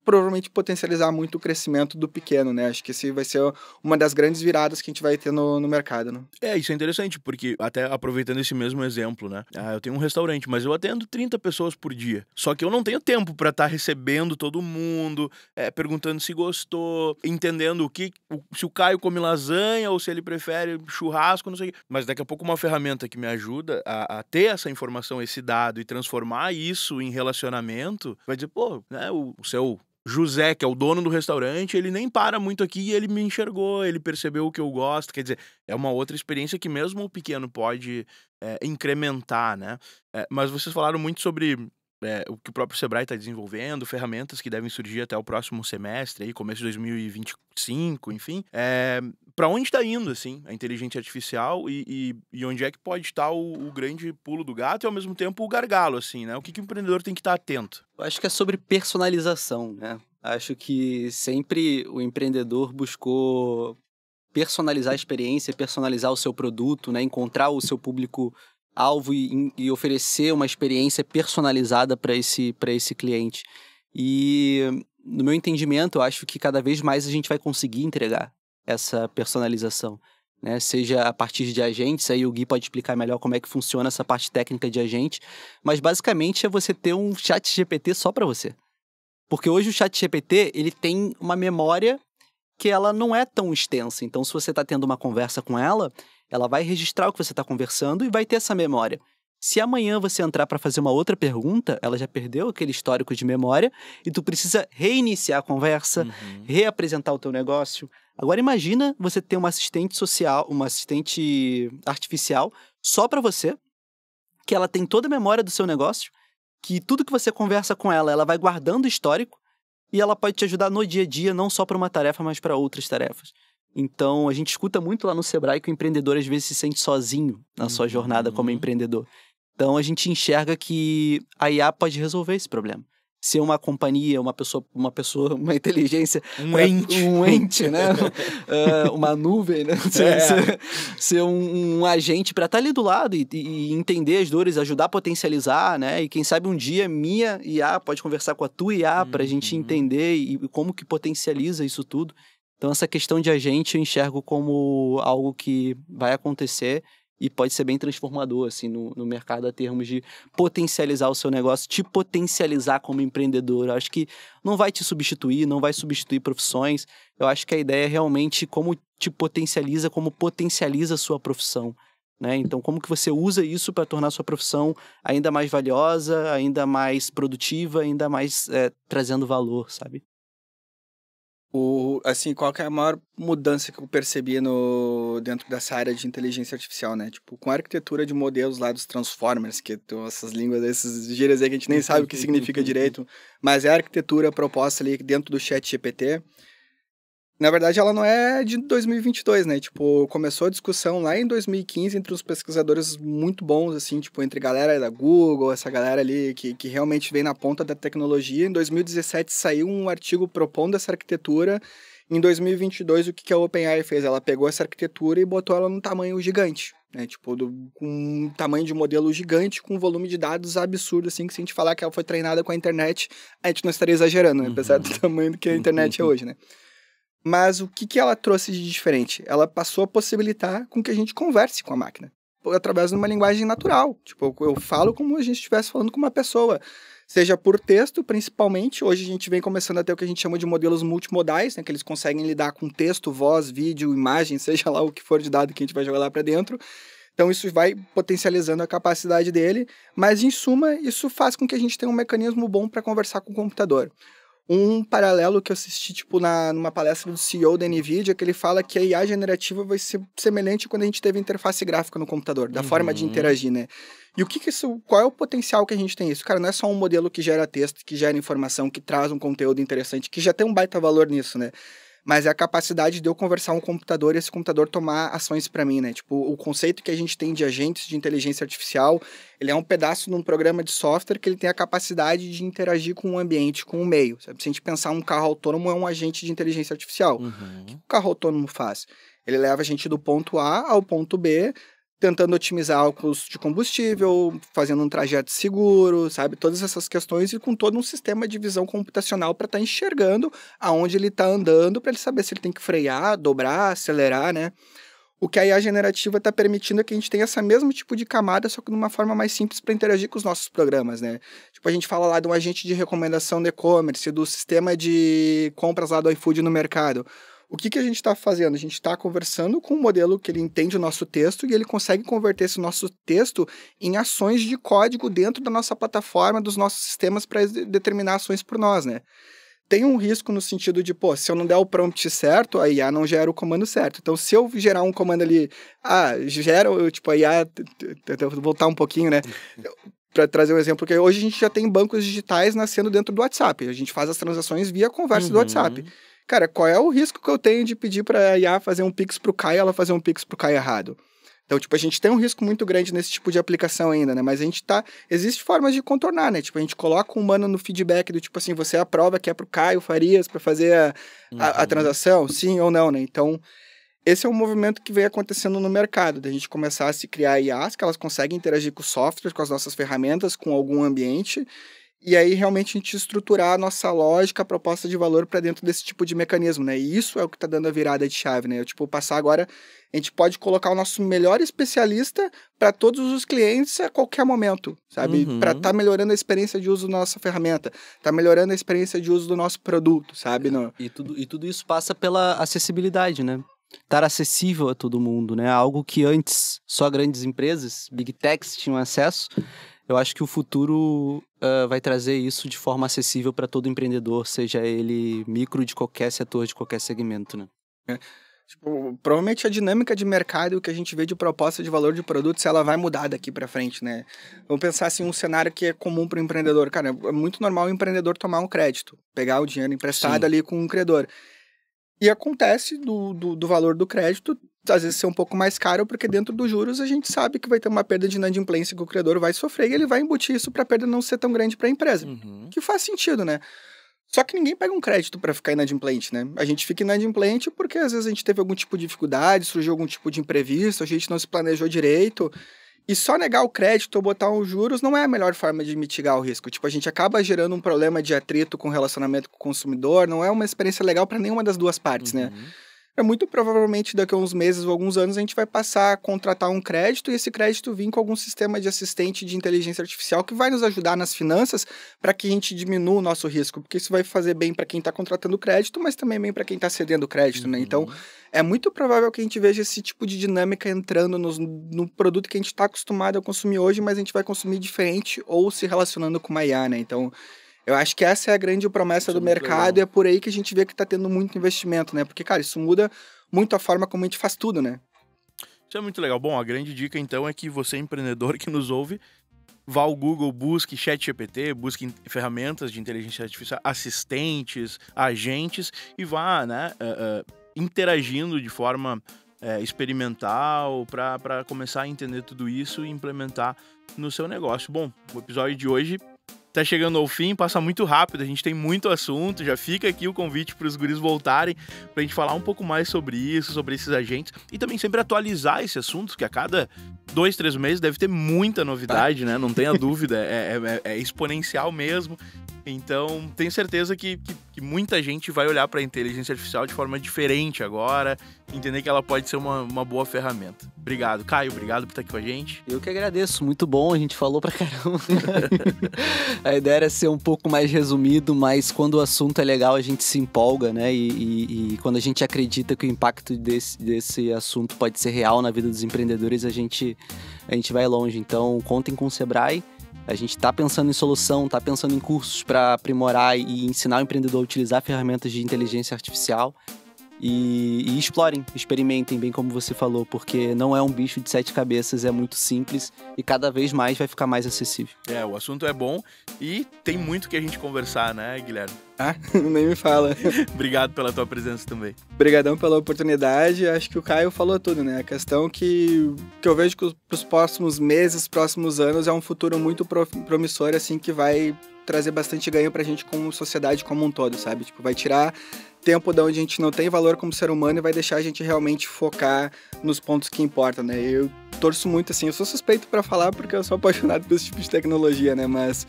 provavelmente potencializar muito o crescimento do pequeno, né? Acho que esse vai ser uma das grandes viradas que a gente vai ter no, no mercado, né? É, isso é interessante, porque até aproveitando esse mesmo exemplo, né? Ah, eu tenho um restaurante, mas eu atendo 30 pessoas por dia. Só que eu não tenho tempo para estar tá recebendo todo mundo, é, perguntando se gostou, entendendo o que... se o Caio come lasanha ou se ele prefere churrasco, não sei o quê. Mas daqui a pouco uma ferramenta que me ajuda a, a ter essa informação, esse dado e transformar isso em relacionamento, vai dizer, pô, né, o, o seu José, que é o dono do restaurante, ele nem para muito aqui e ele me enxergou, ele percebeu o que eu gosto. Quer dizer, é uma outra experiência que mesmo o pequeno pode é, incrementar, né? É, mas vocês falaram muito sobre é, o que o próprio Sebrae está desenvolvendo, ferramentas que devem surgir até o próximo semestre, aí, começo de 2025, enfim. É, para onde está indo assim, a inteligência artificial e, e, e onde é que pode estar o, o, grande pulo do gato e, ao mesmo tempo, o gargalo? assim, né? O que, que o empreendedor tem que estar tá atento? Eu acho que é sobre personalização, né? Acho que sempre o empreendedor buscou personalizar a experiência, personalizar o seu produto, né? encontrar o seu público alvo e, e oferecer uma experiência personalizada para esse, esse cliente. E no meu entendimento, eu acho que cada vez mais a gente vai conseguir entregar essa personalização. Né? Seja a partir de agentes, aí o Gui pode explicar melhor como é que funciona essa parte técnica de agente, mas basicamente é você ter um chat GPT só para você. Porque hoje o chat GPT, ele tem uma memória que ela não é tão extensa. Então, se você está tendo uma conversa com ela, ela vai registrar o que você está conversando e vai ter essa memória. Se amanhã você entrar para fazer uma outra pergunta, ela já perdeu aquele histórico de memória e tu precisa reiniciar a conversa, uhum. reapresentar o teu negócio. Agora imagina você ter uma assistente social, uma assistente artificial só para você, que ela tem toda a memória do seu negócio, que tudo que você conversa com ela, ela vai guardando histórico e ela pode te ajudar no dia a dia, não só para uma tarefa, mas para outras tarefas. Então, a gente escuta muito lá no Sebrae que o empreendedor às vezes se sente sozinho na uhum. sua jornada como empreendedor. Então, a gente enxerga que a IA pode resolver esse problema. Ser uma companhia, uma pessoa, uma pessoa, <laughs> uma inteligência, um ente, um ente, né? uh, <laughs> <laughs> uma nuvem, né? É. Ser, é. ser, ser um, um, agente para estar tá ali do lado e, e, entender as dores, ajudar a potencializar, né? E quem sabe um dia minha IA pode conversar com a tua IA uhum. para a gente entender e, e como que potencializa isso tudo. Então, essa questão de agente eu enxergo como algo que vai acontecer e pode ser bem transformador assim no, no mercado a termos de potencializar o seu negócio, te potencializar como empreendedor. Eu acho que não vai te substituir, não vai substituir profissões. Eu acho que a ideia é realmente como te potencializa, como potencializa a sua profissão. Né? Então, como que você usa isso para tornar a sua profissão ainda mais valiosa, ainda mais produtiva, ainda mais é, trazendo valor, sabe? O, assim, qual que é a maior mudança que eu percebi no, dentro dessa área de inteligência artificial, né? Tipo, com a arquitetura de modelos lá dos Transformers, que tem essas línguas, esses gírias aí que a gente nem sabe o que significa <laughs> direito, mas é a arquitetura proposta ali dentro do chat GPT, na verdade, ela não é de 2022, né? Tipo, começou a discussão lá em 2015 entre os pesquisadores muito bons, assim, tipo, entre galera da Google, essa galera ali que, que realmente vem na ponta da tecnologia. Em 2017 saiu um artigo propondo essa arquitetura. Em 2022, o que, que a OpenAI fez? Ela pegou essa arquitetura e botou ela num tamanho gigante, né? Tipo, do, com um tamanho de modelo gigante, com um volume de dados absurdo, assim, que se a gente falar que ela foi treinada com a internet, a gente não estaria exagerando, né? Uhum. Apesar do <laughs> tamanho que a internet é <laughs> hoje, né? Mas o que, que ela trouxe de diferente? Ela passou a possibilitar com que a gente converse com a máquina, através de uma linguagem natural. Tipo, eu, falo como a gente estivesse falando com uma pessoa, seja por texto, principalmente. Hoje a gente vem começando a ter o que a gente chama de modelos multimodais, né, que eles conseguem lidar com texto, voz, vídeo, imagem, <laughs> seja lá o que for de dado que a gente vai jogar lá para dentro. Então isso vai potencializando a capacidade dele, mas em suma isso faz com que a gente tenha um mecanismo bom para conversar com o computador um paralelo que eu assisti, tipo, na, numa palestra do CEO da NVIDIA, que ele fala que a IA generativa vai ser semelhante quando a gente teve interface gráfica no computador, da uhum. forma de uhum. interagir, né? E o que, que isso, qual é o potencial que a gente tem isso? Cara, não é só um modelo que gera texto, que gera informação, que traz um conteúdo interessante, que já tem um baita valor nisso, né? mas é a capacidade de eu conversar com um computador e esse computador tomar ações para mim, né? Tipo, o conceito que a gente tem de agentes de inteligência artificial, ele é um pedaço de um programa de software que ele tem a capacidade de interagir com o ambiente, com o meio. Sabe? Se a gente pensar um carro autônomo é um agente de inteligência artificial. Uhum. O que o carro autônomo faz? Ele leva a gente do ponto A ao ponto B tentando otimizar custo de combustível, fazendo um trajeto seguro, sabe? Todas essas questões e com todo um sistema de visão computacional para estar tá enxergando aonde ele está andando, para ele saber se ele tem que frear, dobrar, acelerar, né? O que a IA generativa está permitindo é que a gente tenha essa mesmo tipo de camada, só que de uma forma mais simples para interagir com os nossos programas, né? Tipo, a gente fala lá de um agente de recomendação de e-commerce, do sistema de compras lá do iFood no mercado. O que, que a gente está fazendo? A gente está conversando com um modelo que ele entende o nosso texto e ele consegue converter esse nosso texto em ações de código dentro da nossa plataforma, dos nossos sistemas para determinar ações por nós, né? tem um risco no sentido de, pô, se eu não der o prompt certo, a IA não gera o comando certo. Então, se eu gerar um comando ali, ah, gera, tipo, a IA, vou voltar um pouquinho, né? Para trazer um exemplo, porque hoje a gente já tem bancos digitais nascendo dentro do WhatsApp. A gente faz as transações via conversa uhum. do WhatsApp. Cara, qual é o risco que eu tenho de pedir para a IA fazer um pix para o Caio e ela fazer um pix para o Caio errado? Então, tipo, a gente tem um risco muito grande nesse tipo de aplicação ainda, né? Mas a gente tá. Existe formas de contornar, né? Tipo, a gente coloca um humano no feedback do tipo assim, você é aprova que é pro Caio Farias para fazer a, a, a, uhum. transação, sim ou não, né? Então, esse é um movimento que vem acontecendo no mercado, da gente começar a se criar IAs, que elas conseguem interagir com o software, com as nossas ferramentas, com algum ambiente, e aí realmente a gente estruturar a nossa lógica, a proposta de valor para dentro desse tipo de mecanismo, né? E isso é o que está dando a virada de chave, né? Eu, tipo, passar agora, a gente pode colocar o nosso melhor especialista para todos os clientes a qualquer momento, sabe? Uhum. Para estar tá melhorando a experiência de uso da nossa ferramenta, tá melhorando a experiência de uso do nosso produto, sabe? É, e, tudo, e tudo isso passa pela acessibilidade, né? estar acessível a todo mundo, né? Algo que antes só grandes empresas, big techs tinham acesso, eu acho que o futuro uh, vai trazer isso de forma acessível para todo empreendedor, seja ele micro de qualquer setor, de qualquer segmento, né? É. Tipo, provavelmente a dinâmica de mercado e o que a gente vê de proposta de valor de produtos, ela vai mudar daqui para frente, né? Vamos pensar assim, um cenário que é comum para o empreendedor. Cara, é muito normal o empreendedor tomar um crédito, pegar o dinheiro emprestado Sim. ali com um credor. E acontece do, do, do valor do crédito às vezes ser um pouco mais caro, porque dentro dos juros a gente sabe que vai ter uma perda de inadimplência que o credor vai sofrer e ele vai embutir isso para a perda não ser tão grande para a empresa. Uhum. Que faz sentido, né? Só que ninguém pega um crédito para ficar inadimplente, né? A gente fica inadimplente porque às vezes a gente teve algum tipo de dificuldade, surgiu algum tipo de imprevisto, a gente não se planejou direito. E só negar o crédito ou botar os juros não é a melhor forma de mitigar o risco. Tipo, a gente acaba gerando um problema de atrito com o relacionamento com o consumidor, não é uma experiência legal para nenhuma das duas partes, né? uhum. né? é muito provavelmente daqui a uns meses ou alguns anos a gente vai passar a contratar um crédito e esse crédito vir com algum sistema de assistente de inteligência artificial que vai nos ajudar nas finanças para que a gente diminua o nosso risco, porque isso vai fazer bem para quem está contratando crédito, mas também bem para quem está cedendo crédito, uhum. né? Então, uhum. é muito provável que a gente veja esse tipo de dinâmica entrando no produto que a gente está acostumado a consumir hoje, mas a gente vai consumir diferente ou se relacionando com uma IA, né? Então, eu acho que essa é a grande promessa isso do é mercado legal. e é por aí que a gente vê que está tendo muito investimento, né? Porque, cara, isso muda muito a forma como a gente faz tudo, né? Isso é muito legal. Bom, a grande dica então é que você, empreendedor que nos ouve, vá ao Google, busque ChatGPT, busque ferramentas de inteligência artificial, assistentes, agentes e vá, né, uh, uh, interagindo de forma uh, experimental para começar a entender tudo isso e implementar no seu negócio. Bom, o episódio de hoje tá chegando ao fim, passa muito rápido, a gente tem muito assunto, já fica aqui o convite para os guris voltarem para a gente falar um pouco mais sobre isso, sobre esses agentes e também sempre atualizar esse assunto, que a cada dois, três meses deve ter muita novidade, ah. né? Não tenha <laughs> dúvida, é, é, é, é exponencial mesmo. Então, tenho certeza que, que, que muita gente vai olhar para a inteligência artificial de forma diferente agora, entender que ela pode ser uma, uma boa ferramenta. Obrigado, Caio, obrigado por estar aqui com a gente. Eu que agradeço, muito bom, a gente falou pra caramba. <laughs> a ideia era ser um pouco mais resumido, mas quando o assunto é legal, a gente se empolga, né? E, e, e quando a gente acredita que o impacto desse, desse assunto pode ser real na vida dos empreendedores, a gente, a gente vai longe. Então, contem com o Sebrae. A gente está pensando em solução, está pensando em cursos para aprimorar e ensinar o empreendedor a utilizar ferramentas de inteligência artificial. E, e, explorem, experimentem, bem como você falou, porque não é um bicho de sete cabeças, é muito simples e cada vez mais vai ficar mais acessível. É, o assunto é bom e tem muito que a gente conversar, né, Guilherme? <laughs> Ah, nem me fala. <laughs> Obrigado pela tua presença também. Obrigadão pela oportunidade. Acho que o Caio falou tudo, né? A questão que, que eu vejo que os próximos meses, próximos anos, é um futuro muito promissor, assim, que vai trazer bastante ganho pra gente como sociedade como um todo, sabe? Tipo, vai tirar tempo de onde a gente não tem valor como ser humano e vai deixar a gente realmente focar nos pontos que importam, né? Eu torço muito assim, eu sou suspeito para falar porque eu sou apaixonado por esse tipo de tecnologia, né? Mas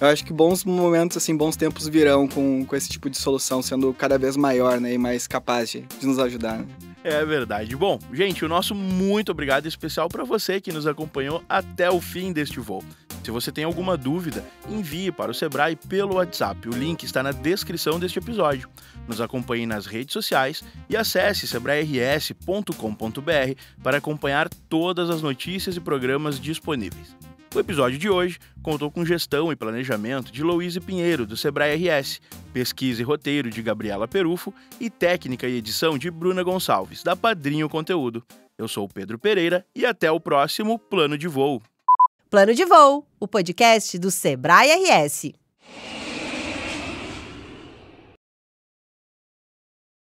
eu acho que bons momentos, assim, bons tempos virão com, com esse tipo de solução sendo cada vez maior, né? E mais capaz de, de nos ajudar. Né? É verdade. Bom, gente, o nosso muito obrigado especial para você que nos acompanhou até o fim deste voo. Se você tem alguma dúvida, envie para o Sebrae pelo WhatsApp. O link está na descrição deste episódio. Nos acompanhe nas redes sociais e acesse sebrae-rs.com.br para acompanhar todas as notícias e programas disponíveis. O episódio de hoje contou com gestão e planejamento de Louise Pinheiro, do Sebrae RS, pesquisa e roteiro de Gabriela Perufo e técnica e edição de Bruna Gonçalves, da Padrinho Conteúdo. Eu sou o Pedro Pereira e até o próximo Plano de Voo. Plano de Voo, o podcast do Sebrae RS.